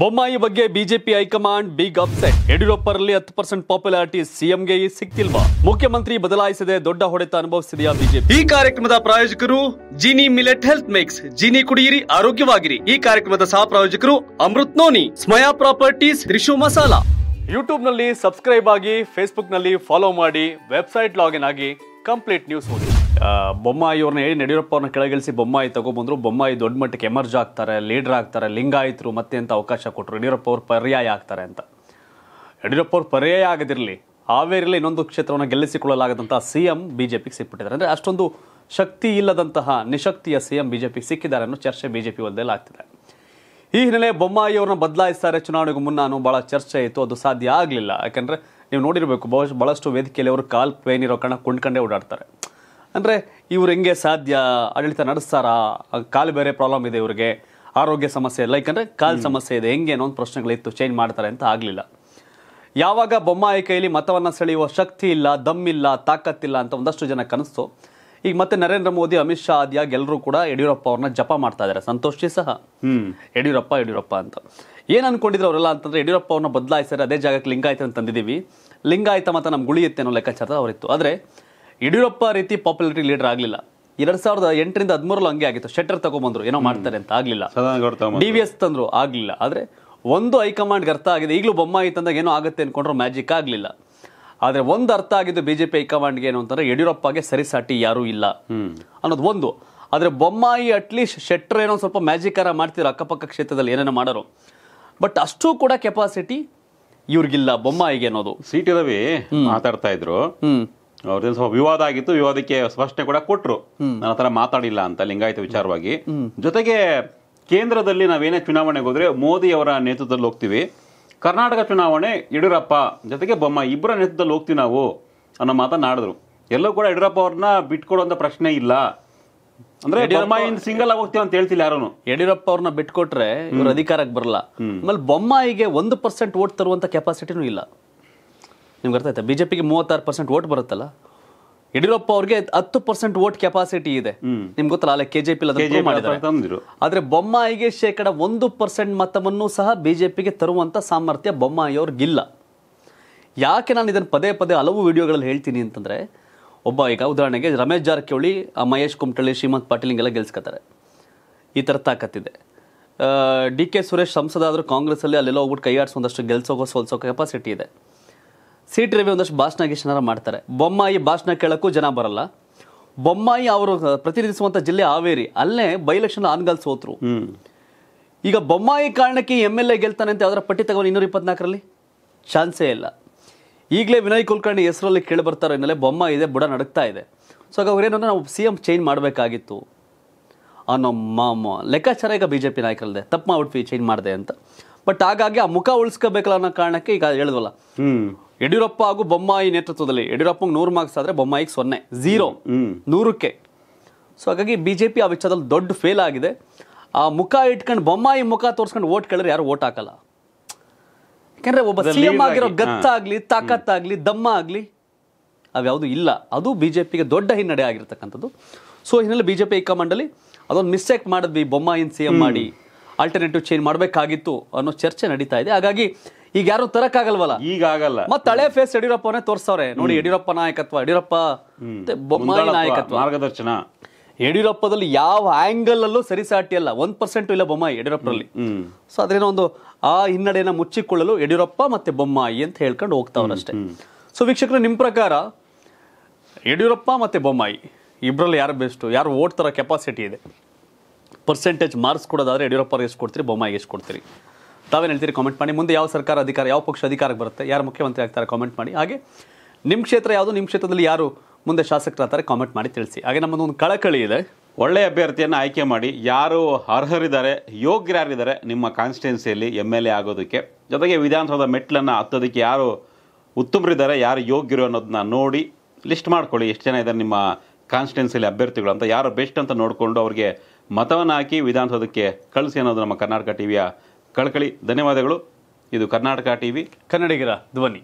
ಬೊಮ್ಮಾಯಿ ಬಗ್ಗೆ BJP high command big upset ಯಡಿಯೂರಪ್ಪರಲ್ಲಿ ಹತ್ತು ಪರ್ಸೆಂಟ್ ಪಾಪ್ಯುಲಾರಿಟಿ ಸಿಎಂಗೆ ಸಿಕ್ತಿಲ್ವಾ ಮುಖ್ಯಮಂತ್ರಿ ಬದಲಾಯಿಸದೆ ದೊಡ್ಡ ಹೊಡೆತ ಅನುಭವಿಸಿದೆಯಾ ಬಿಜೆಪಿ ಈ ಕಾರ್ಯಕ್ರಮದ ಪ್ರಾಯೋಜಕರು Jini millet health mix Jini ಕುಡಿಯಿರಿ ಆರೋಗ್ಯವಾಗಿರಿ ಈ ಕಾರ್ಯಕ್ರಮದ ಸಹ ಪ್ರಾಯೋಜಕರು Amrut noni Smaya properties Rishu masala YouTube ನಲ್ಲಿ ಸಬ್ಸ್ಕ್ರೈಬ್ ಆಗಿ ಫೇಸ್ಬುಕ್ ನಲ್ಲಿ ಫಾಲೋ ಮಾಡಿ ವೆಬ್ಸೈಟ್ ಲಾಗಿನ್ ಆಗಿ ಕಂಪ್ಲೀಟ್ ನ್ಯೂಸ್ ಓದಿ ಬೊಮ್ಮಾಯಿ ಅವ್ರನ್ನ ಹೇಳಿ ಯಡಿಯೂರಪ್ಪ ಅವ್ರನ್ನ ಕೆಳಗಿಳಿಸಿ ಬೊಮ್ಮಾಯಿ ತಗೊಬಂದ್ರು ಬೊಮ್ಮಾಯಿ ದೊಡ್ಡ ಮಟ್ಟಕ್ಕೆ ಎಮರ್ಜ್ ಆಗ್ತಾರೆ ಲೀಡರ್ ಆಗ್ತಾರೆ ಲಿಂಗಾಯಿತರು ಮತ್ತೆ ಅಂತ ಅವಕಾಶ ಕೊಟ್ಟರು ಯಡಿಯೂರಪ್ಪ ಅವ್ರು ಪರ್ಯಾಯ ಆಗ್ತಾರೆ ಅಂತ ಯಡಿಯೂರಪ್ಪ ಅವ್ರು ಪರ್ಯಾಯ ಆಗದಿರಲಿ ಹಾವೇರಿಯಲ್ಲಿ ಇನ್ನೊಂದು ಕ್ಷೇತ್ರವನ್ನು ಗೆಲ್ಲಿಸಿಕೊಳ್ಳಲಾಗದಂತಹ ಸಿ ಎಂ ಬಿ ಜೆ ಪಿಗೆ ಸಿಕ್ಬಿಟ್ಟಿದ್ದಾರೆ ಅಂದರೆ ಅಷ್ಟೊಂದು ಶಕ್ತಿ ಇಲ್ಲದಂತಹ ನಿಶಕ್ತಿಯ ಸಿ ಎಂ ಬಿ ಜೆ ಸಿಕ್ಕಿದ್ದಾರೆ ಅನ್ನೋ ಚರ್ಚೆ ಬಿ ಜೆ ಪಿ ಆಗ್ತಿದೆ ಈ ಹಿನ್ನೆಲೆ ಬೊಮ್ಮಾಯಿ ಅವ್ರನ್ನ ಬದಲಾಯಿಸ್ತಾರೆ ಚುನಾವಣೆಗೂ ಮುನ್ನ ಅನ್ನೋ ಭಾಳ ಚರ್ಚೆ ಇತ್ತು ಅದು ಸಾಧ್ಯ ಆಗಲಿಲ್ಲ ಯಾಕೆಂದರೆ ನೀವು ನೋಡಿರಬೇಕು ಬಹು ಭಾಳಷ್ಟು ವೇದಿಕೆಯಲ್ಲಿ ಅವರು ಕಾಲ್ ಪೇನಿರೋ ಕಣ ಓಡಾಡ್ತಾರೆ ಅಂದರೆ ಇವ್ರು ಹೆಂಗೆ ಸಾಧ್ಯ ಆಡಳಿತ ನಡೆಸ್ತಾರಾ ಕಾಲು ಬೇರೆ ಪ್ರಾಬ್ಲಮ್ ಇದೆ ಇವ್ರಿಗೆ ಆರೋಗ್ಯ ಸಮಸ್ಯೆ ಲೈಕ್ ಯಾಕಂದರೆ ಕಾಲು ಸಮಸ್ಯೆ ಇದೆ ಹೆಂಗೆ ಅನ್ನೋ ಒಂದು ಪ್ರಶ್ನೆಗಳಿತ್ತು ಚೇಂಜ್ ಮಾಡ್ತಾರೆ ಅಂತ ಆಗಲಿಲ್ಲ ಯಾವಾಗ ಬೊಮ್ಮಾಯಿ ಕೈಲಿ ಮತವನ್ನು ಸೆಳೆಯುವ ಶಕ್ತಿ ಇಲ್ಲ ದಮ್ಮಿಲ್ಲ ತಾಕತ್ತಿಲ್ಲ ಅಂತ ಒಂದಷ್ಟು ಜನ ಕನಸ್ತು ಈಗ ಮತ್ತೆ ನರೇಂದ್ರ ಮೋದಿ ಅಮಿತ್ ಶಾ ಆದ್ಯಾಗ ಎಲ್ಲರೂ ಕೂಡ ಯಡಿಯೂರಪ್ಪ ಅವ್ರನ್ನ ಜಪ ಮಾಡ್ತಾ ಇದ್ದಾರೆ ಸಂತೋಷಿ ಸಹ ಯಡಿಯೂರಪ್ಪ ಯಡಿಯೂರಪ್ಪ ಅಂತ ಏನು ಅನ್ಕೊಂಡಿದ್ರು ಅವರೆಲ್ಲ ಅಂತಂದ್ರೆ ಯಡಿಯೂರಪ್ಪ ಅವ್ರನ್ನ ಬದಲಾಯಿಸಿದ್ರೆ ಅದೇ ಜಾಗಕ್ಕೆ ಲಿಂಗಾಯತ ತಂದಿದ್ದೀವಿ ಲಿಂಗಾಯತ ಮತ ನಮ್ಗೆ ಉಳಿಯುತ್ತೆ ಅನ್ನೋ ಲೆಕ್ಕಾಚಾರ ಅವರಿತ್ತು ಆದರೆ ಯಡಿಯೂರಪ್ಪ ರೀತಿ ಪಾಪ್ಯುಲಾರಿಟಿ ಲೀಡರ್ ಆಗಲಿಲ್ಲ ಎರಡ್ ಸಾವಿರದ ಎಂಟರಿಂದ ಹದಿಮೂರಲ್ಲಿ ಹಂಗೆ ಆಗಿತ್ತು ಶೆಟ್ಟರ್ ತಗೊಂಬಂದ್ರು ಏನೋ ಮಾಡ್ತಾರೆ ಅಂತ ಆಗಲಿಲ್ಲ ಡಿ ವಿ ಎಸ್ ತಂದ್ರು ಆಗಲಿಲ್ಲ ಆದರೆ ಒಂದು ಹೈಕಮಾಂಡ್ಗೆ ಅರ್ಥ ಆಗಿದೆ ಈಗಲೂ ಬೊಮ್ಮಾಯಿ ತಂದಾಗ ಏನೋ ಆಗುತ್ತೆ ಅನ್ಕೊಂಡ್ರು ಮ್ಯಾಜಿಕ್ ಆಗಲಿಲ್ಲ ಆದರೆ ಒಂದು ಅರ್ಥ ಆಗಿದ್ದು ಬಿಜೆಪಿ ಹೈಕಮಾಂಡ್ಗೆ ಏನು ಅಂತಂದ್ರೆ ಯಡಿಯೂರಪ್ಪಗೆ ಸರಿಸಾಟಿ ಯಾರೂ ಇಲ್ಲ ಅನ್ನೋದು ಒಂದು ಆದರೆ ಬೊಮ್ಮಾಯಿ ಅಟ್ಲೀಸ್ಟ್ ಶೆಟ್ಟರ್ ಏನೋ ಸ್ವಲ್ಪ ಮ್ಯಾಜಿಕ್ ಆರ ಮಾಡ್ತಿರೋ ಅಕ್ಕಪಕ್ಕ ಕ್ಷೇತ್ರದಲ್ಲಿ ಏನೇನೋ ಮಾಡೋರು ಬಟ್ ಅಷ್ಟು ಕೂಡ ಕೆಪಾಸಿಟಿ ಇವ್ರಿಗಿಲ್ಲ ಬೊಮ್ಮಾಯಿಗೆ ಅನ್ನೋದು ಸಿಟಿ ರವಿ ಮಾತಾಡ್ತಾ ಇದ್ರು ಅವ್ರದ್ದು ಸ್ವಲ್ಪ ವಿವಾದ ಆಗಿತ್ತು ವಿವಾದಕ್ಕೆ ಸ್ಪಷ್ಟನೆ ಕೂಡ ಕೊಟ್ಟರು ನನ್ನ ಹತ್ರ ಮಾತಾಡಿಲ್ಲ ಅಂತ ಲಿಂಗಾಯತ ವಿಚಾರವಾಗಿ ಜೊತೆಗೆ ಕೇಂದ್ರದಲ್ಲಿ ನಾವೇನೇ ಚುನಾವಣೆಗೆ ಹೋದರೆ ಮೋದಿ ಅವರ ನೇತೃತ್ವದಲ್ಲಿ ಹೋಗ್ತೀವಿ ಕರ್ನಾಟಕ ಚುನಾವಣೆ ಯಡಿಯೂರಪ್ಪ ಜೊತೆಗೆ ಬೊಮ್ಮ ಇಬ್ಬರ ನೇತೃತ್ವದಲ್ಲಿ ಹೋಗ್ತೀವಿ ನಾವು ಅನ್ನೋ ಮಾತನಾಡಿದ್ರು ಎಲ್ಲೂ ಕೂಡ ಯಡಿಯೂರಪ್ಪ ಅವ್ರನ್ನ ಬಿಟ್ಕೊಡುವಂಥ ಪ್ರಶ್ನೆ ಇಲ್ಲ ಅಂದ್ರೆ ಸಿಂಗಲ್ ಹೋಗ್ತೀವಿ ಅಂತ ಹೇಳ್ತಿಲ್ಲ ಯಾರು ಯಡಿಯೂರಪ್ಪ ಅವ್ರನ್ನ ಬಿಟ್ಕೊಟ್ರೆ ಇವ್ರ ಅಧಿಕಾರಕ್ಕೆ ಬರಲ್ಲ ಆಮೇಲೆ ಬೊಮ್ಮಾಯಿಗೆ ಒಂದು ಪರ್ಸೆಂಟ್ ಓಟ್ ತರುವಂತ ಕೆಪಾಸಿಟಿನೂ ಇಲ್ಲ ನಿಮ್ಗೆ ಅರ್ಥ ಆಯ್ತಾ ಬಿಜೆಪಿಗೆ ಮೂವತ್ತಾರು ಪರ್ಸೆಂಟ್ ಓಟ್ ಬರುತ್ತಲ್ಲ ಯಡಿಯೂರಪ್ಪ ಅವ್ರಿಗೆ ಹತ್ತು ಪರ್ಸೆಂಟ್ ವೋಟ್ ಕೆಪಾಸಿಟಿ ಇದೆ ನಿಮ್ಗೆ ಗೊತ್ತಲ್ಲ ಅಲ್ಲ ಕೆಜೆಪಿ ಆದ್ರೆ ಬೊಮ್ಮಾಯಿಗೆ ಶೇಕಡ ಒಂದು ಪರ್ಸೆಂಟ್ ಮತವನ್ನು ಸಹ ಬಿಜೆಪಿಗೆ ತರುವಂತ ಸಾಮರ್ಥ್ಯ ಬೊಮ್ಮಾಯಿ ಅವ್ರಿಗಿಲ್ಲ ಯಾಕೆ ನಾನು ಇದನ್ನು ಪದೇ ಪದೇ ಹಲವು ವಿಡಿಯೋಗಳಲ್ಲಿ ಹೇಳ್ತೀನಿ ಅಂತಂದ್ರೆ ಒಬ್ಬ ಈಗ ಉದಾಹರಣೆಗೆ ರಮೇಶ್ ಜಾರಕಿಹೊಳಿ ಮಹೇಶ್ ಕುಮಟಳ್ಳಿ ಶ್ರೀಮಂತ್ ಪಾಟೀಲ್ ಹಿಂಗೆಲ್ಲ ಗೆಲ್ಸ್ಕೊತಾರೆ ಈ ತರ ತಾಕತ್ತಿದೆ ಡಿ ಕೆ ಸುರೇಶ್ ಸಂಸದ ಆದರೂ ಅಲ್ಲಿ ಅಲ್ಲೆಲ್ಲ ಹೋಗ್ಬಿಟ್ಟು ಒಂದಷ್ಟು ಗೆಲ್ಸೋಕೋ ಸೋಲ್ಸೋ ಕೆಪಾಸಿಟಿ ಇದೆ ಸಿಟಿ ರವಿ ಒಂದಷ್ಟು ಭಾಷಣ ಗೀಷಣ ಮಾಡ್ತಾರೆ ಬೊಮ್ಮಾಯಿ ಭಾಷಣ ಕೇಳೋಕ್ಕೂ ಜನ ಬರಲ್ಲ ಬೊಮ್ಮಾಯಿ ಅವರು ಪ್ರತಿನಿಧಿಸುವಂಥ ಜಿಲ್ಲೆ ಹಾವೇರಿ ಅಲ್ಲೇ ಬೈ ಎಲೆಕ್ಷನ್ ಆನ್ಗಲ್ ಸೋತರು ಈಗ ಬೊಮ್ಮಾಯಿ ಕಾರಣಕ್ಕೆ ಎಮ್ ಎಲ್ ಎ ಗೆಲ್ತಾನೆ ಅಂತ ಯಾವ್ದಾರ ಪಟ್ಟಿ ತಗೊಂಡು ಇನ್ನೂರ ಇಪ್ಪತ್ನಾಲ್ಕರಲ್ಲಿ ಚಾನ್ಸೇ ಇಲ್ಲ ಈಗಲೇ ವಿನಯ್ ಕುಲಕರ್ಣಿ ಹೆಸರಲ್ಲಿ ಕೇಳಿ ಬರ್ತಾರೋ ಹಿನ್ನೆಲೆ ಬೊಮ್ಮ ಇದೆ ಬುಡ ನಡಕ್ತಾ ಇದೆ ಸೊ ಆಗ ಅವ್ರೇನು ನಾವು ಸಿ ಎಂ ಚೇಂಜ್ ಮಾಡಬೇಕಾಗಿತ್ತು ಅನ್ನೋ ಮಾಮ ಲೆಕ್ಕಾಚಾರ ಈಗ ಬಿ ಜೆ ಪಿ ನಾಯಕರಲ್ಲದೆ ತಪ್ಪು ಮಾಡ್ಬಿಟ್ವಿ ಚೇಂಜ್ ಮಾಡಿದೆ ಅಂತ ಬಟ್ ಹಾಗಾಗಿ ಆ ಮುಖ ಉಳಿಸ್ಕೋಬೇಕಲ್ಲ ಅನ್ನೋ ಕಾರಣಕ್ಕೆ ಈಗ ಹೇಳಿದ್ವಲ್ಲ ಯಡಿಯೂರಪ್ಪ ಹಾಗೂ ಬೊಮ್ಮಾಯಿ ನೇತೃತ್ವದಲ್ಲಿ ಯಡಿಯೂರಪ್ಪ ನೂರು ಮಾರ್ಕ್ಸ್ ಆದ್ರೆ ಬೊಮ್ಮಾಯಿಗೆ ಸೊನ್ನೆ ಝೀರೋ ನೂರಕ್ಕೆ ಸೊ ಹಾಗಾಗಿ ಬಿಜೆಪಿ ಆ ವಿಚಾರದಲ್ಲಿ ದೊಡ್ಡ ಫೇಲ್ ಆಗಿದೆ ಆ ಮುಖ ಇಟ್ಕೊಂಡು ಬೊಮ್ಮಾಯಿ ಮುಖ ತೋರಿಸ್ಕೊಂಡು ಓಟ್ ಕೇಳಿದ್ರೆ ಯಾರು ಓಟ್ ಹಾಕಲ್ಲ ಯಾಕಂದ್ರೆ ಒಬ್ಬ ಸಿಎಂ ಆಗಿರೋ ಗತ್ತಾಗ್ಲಿ ತಾಕತ್ತಾಗ್ಲಿ ದಮ್ಮ ಆಗ್ಲಿ ಅವ್ಯಾವುದು ಇಲ್ಲ ಅದು ಬಿಜೆಪಿಗೆ ದೊಡ್ಡ ಹಿನ್ನಡೆ ಆಗಿರ್ತಕ್ಕಂಥದ್ದು ಸೊ ಹಿನ್ನೆಲೆ ಬಿಜೆಪಿ ಹೈಕಮಾಂಡಲ್ಲಿ ಅದೊಂದು ಮಿಸ್ಟೇಕ್ ಮಾಡಿದ್ವಿ ಬೊಮ್ಮಾಯಿನ ಸಿಎಂ ಮಾಡಿ ಆಲ್ಟರ್ನೇಟಿವ್ ಚೇಂಜ್ ಮಾಡಬೇಕಾಗಿತ್ತು ಅನ್ನೋ ಚರ್ಚೆ ನಡೀತಾ ಇದೆ ಹಾಗಾಗಿ ಈಗ ಯಾರು ತರಕ್ಕಾಗಲ್ವಲ್ಲ ಈಗ ಆಗಲ್ಲ ಮತ್ತೆ ಹಳೆ ಫೇಸ್ ಯಡಿಯೂರಪ್ಪನೇ ತೋರಿಸವ್ರೆ ನೋಡಿ ಯಡಿಯೂರಪ್ಪ ನಾಯಕತ್ವ ಯಡಿಯೂರಪ್ಪ ಬೊಮ್ಮಾಯಿ ನಾಯಕತ್ವ ಮಾರ್ಗದರ್ಶನ ಯಡಿಯೂರಪ್ಪದಲ್ಲಿ ಯಾವ ಆಂಗಲ್ ಅಲ್ಲೂ ಸರಿಸಾಟಿ ಅಲ್ಲ ಒಂದ್ ಪರ್ಸೆಂಟ್ ಇಲ್ಲ ಬೊಮ್ಮಾಯಿ ಯಡಿಯೂರಪ್ಪರಲ್ಲಿ ಸೊ ಅದ್ರೇನೋ ಒಂದು ಆ ಹಿನ್ನಡೆಯನ್ನ ಮುಚ್ಚಿಕೊಳ್ಳಲು ಯಡಿಯೂರಪ್ಪ ಮತ್ತೆ ಬೊಮ್ಮಾಯಿ ಅಂತ ಹೇಳ್ಕೊಂಡು ಹೋಗ್ತಾವ್ರಷ್ಟೇ ಸೊ ವೀಕ್ಷಕರು ನಿಮ್ಮ ಪ್ರಕಾರ ಯಡಿಯೂರಪ್ಪ ಮತ್ತೆ ಬೊಮ್ಮಾಯಿ ಇಬ್ಬರಲ್ಲಿ ಯಾರು ಬೆಸ್ಟ್ ಯಾರು ಓಟ್ ತರೋ ಕೆಪಾಸಿಟಿ ಇದೆ ಪರ್ಸೆಂಟೇಜ್ ಮಾರ್ಕ್ಸ್ ಕೊಡೋದಾದ್ರೆ ಯಡಿಯೂರಪ್ಪ ಎಷ್ಟು ಕೊಡ್ತೀರಿ ಬೊಮ್ಮಾಯಿಗೆ ಎಷ್ಟು ಕೊಡ್ತೀರಿ ತಾವೇನು ಹೇಳ್ತೀರಿ ಕಾಮೆಂಟ್ ಮಾಡಿ ಮುಂದೆ ಯಾವ ಸರ್ಕಾರ ಅಧಿಕಾರ ಯಾವ ಪಕ್ಷ ಅಧಿಕಾರಕ್ಕೆ ಬರುತ್ತೆ ಯಾರು ಮುಖ್ಯಮಂತ್ರಿ ಆಗ್ತಾರೆ ಕಾಮೆಂಟ್ ಮಾಡಿ ಹಾಗೆ ನಿಮ್ಮ ಕ್ಷೇತ್ರ ಯಾವುದು ನಿಮ್ಮ ಕ್ಷೇತ್ರದಲ್ಲಿ ಯಾರು ಮುಂದೆ ಶಾಸಕರಾಗ್ತಾರೆ ಕಾಮೆಂಟ್ ಮಾಡಿ ತಿಳಿಸಿ ಹಾಗೆ ನಮ್ಮದೊಂದು ಒಂದು ಕಳಕಳಿ ಇದೆ ಒಳ್ಳೆಯ ಅಭ್ಯರ್ಥಿಯನ್ನು ಆಯ್ಕೆ ಮಾಡಿ ಯಾರು ಅರ್ಹರಿದ್ದಾರೆ ಯೋಗ್ಯರಾರಿದ್ದಾರೆ ನಿಮ್ಮ ಕಾನ್ಸ್ಟಿಟ್ಯೂನ್ಸಿಯಲ್ಲಿ ಎಮ್ ಎಲ್ ಎ ಆಗೋದಕ್ಕೆ ಜೊತೆಗೆ ವಿಧಾನಸೌಧ ಮೆಟ್ಲನ್ನು ಹತ್ತೋದಕ್ಕೆ ಯಾರು ಉತ್ತಮರಿದ್ದಾರೆ ಯಾರು ಯೋಗ್ಯರು ಅನ್ನೋದನ್ನ ನೋಡಿ ಲಿಸ್ಟ್ ಮಾಡ್ಕೊಳ್ಳಿ ಎಷ್ಟು ಜನ ಇದ್ದಾರೆ ನಿಮ್ಮ ಕಾನ್ಸ್ಟಿಟ್ಯೂನ್ಸಿಯಲ್ಲಿ ಅಭ್ಯರ್ಥಿಗಳು ಅಂತ ಯಾರು ಬೆಸ್ಟ್ ಅಂತ ನೋಡಿಕೊಂಡು ಅವರಿಗೆ ಮತವನ್ನು ಹಾಕಿ ವಿಧಾನಸೌಧಕ್ಕೆ ಕಳಿಸಿ ಅನ್ನೋದು ನಮ್ಮ ಕರ್ನಾಟಕ ಟಿವಿಯ ಕಳಕಳಿ ಧನ್ಯವಾದಗಳು ಇದು ಕರ್ನಾಟಕ ಟಿವಿ ಕನ್ನಡಿಗರ ಧ್ವನಿ